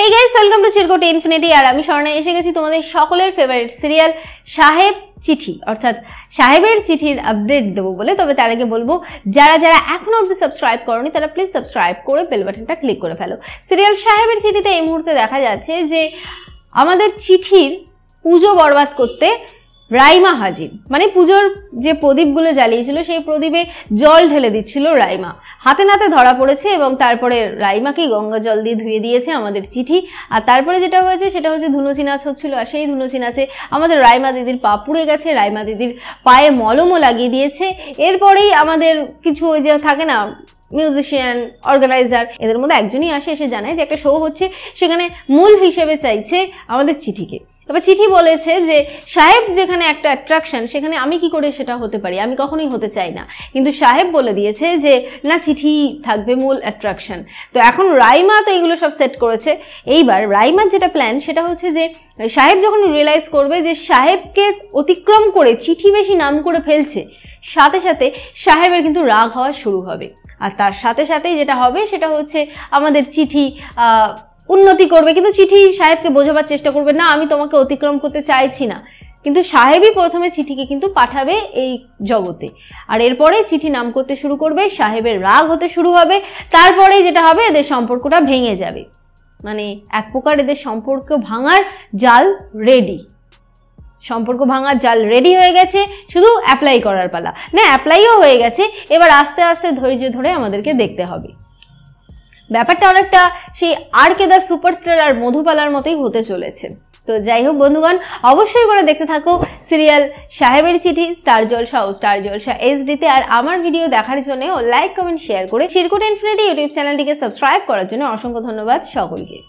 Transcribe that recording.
hey guys welcome to Chirkut infinity আর আমি স্বর্ণা এসে গেছি তোমাদের সকলের ফেভারিট সিরিয়াল সাহেব চিঠি অর্থাৎ সাহেবের চিঠির আপডেট দেবো বলে তবে তার আগে বলবো যারা যারা এখনও অবধি সাবস্ক্রাইব করনি তারা প্লিজ সাবস্ক্রাইব করে বেল বাটনটা ক্লিক করে ফেলো সিরিয়াল সাহেবের চিঠিতে এই মুহূর্তে দেখা যাচ্ছে যে আমাদের চিঠির পুজো বরবাদ করতে রাইমা হাজির মানে পুজোর যে প্রদীপগুলো জ্বালিয়েছিল সেই প্রদীপে জল ঢেলে দিচ্ছিল রাইমা হাতে নাতে ধরা পড়েছে এবং তারপরে রাইমাকে গঙ্গা জল দিয়ে ধুয়ে দিয়েছে আমাদের চিঠি আর তারপরে যেটা হয়েছে সেটা হচ্ছে ধুনুচি নাচ হচ্ছিল আর সেই ধুনুচি নাচে আমাদের রাইমা দিদির পা পুড়ে গেছে রাইমা দিদির পায়ে মলমও লাগিয়ে দিয়েছে এরপরেই আমাদের কিছু ওই যে থাকে না মিউজিশিয়ান অর্গানাইজার এদের মধ্যে একজনই আসে এসে জানায় যে একটা শো হচ্ছে সেখানে মূল হিসেবে চাইছে আমাদের চিঠিকে তবে চিঠি বলেছে যে সাহেব যেখানে একটা অ্যাট্রাকশন সেখানে আমি কি করে সেটা হতে পারি আমি কখনোই হতে চাই না কিন্তু সাহেব বলে দিয়েছে যে না চিঠি থাকবে মূল অ্যাট্রাকশন তো এখন রাইমা তো এইগুলো সব সেট করেছে এইবার রাইমার যেটা প্ল্যান সেটা হচ্ছে যে সাহেব যখন রিয়েলাইজ করবে যে সাহেবকে অতিক্রম করে চিঠি বেশি নাম করে ফেলছে সাথে সাথে সাহেবের কিন্তু রাগ হওয়া শুরু হবে আর তার সাথে সাথেই যেটা হবে সেটা হচ্ছে আমাদের চিঠি উন্নতি করবে কিন্তু চিঠি সাহেবকে বোঝাবার চেষ্টা করবে না আমি তোমাকে অতিক্রম করতে চাইছি না কিন্তু সাহেবই প্রথমে চিঠিকে কিন্তু পাঠাবে এই জগতে আর এরপরে চিঠি নাম করতে শুরু করবে সাহেবের রাগ হতে শুরু হবে তারপরে যেটা হবে এদের সম্পর্কটা ভেঙে যাবে মানে এক প্রকার এদের সম্পর্ক ভাঙার জাল রেডি সম্পর্ক ভাঙার জাল রেডি হয়ে গেছে শুধু অ্যাপ্লাই করার পালা না অ্যাপ্লাইও হয়ে গেছে এবার আস্তে আস্তে ধৈর্য ধরে আমাদেরকে দেখতে হবে ব্যাপারটা অনেকটা সেই আর কে দা সুপারস্টার আর মধুবালার মতোই হতে চলেছে তো যাই হোক বন্ধুগণ অবশ্যই করে দেখতে থাকো সিরিয়াল সাহেবের চিঠি স্টার জলসা ও স্টার জলসা এইচডিতে আর আমার ভিডিও দেখার জন্য লাইক কমেন্ট শেয়ার করে চিরকুট ইনফিনিটি ইউটিউব চ্যানেলটিকে সাবস্ক্রাইব করার জন্য অসংখ্য ধন্যবাদ সকলকে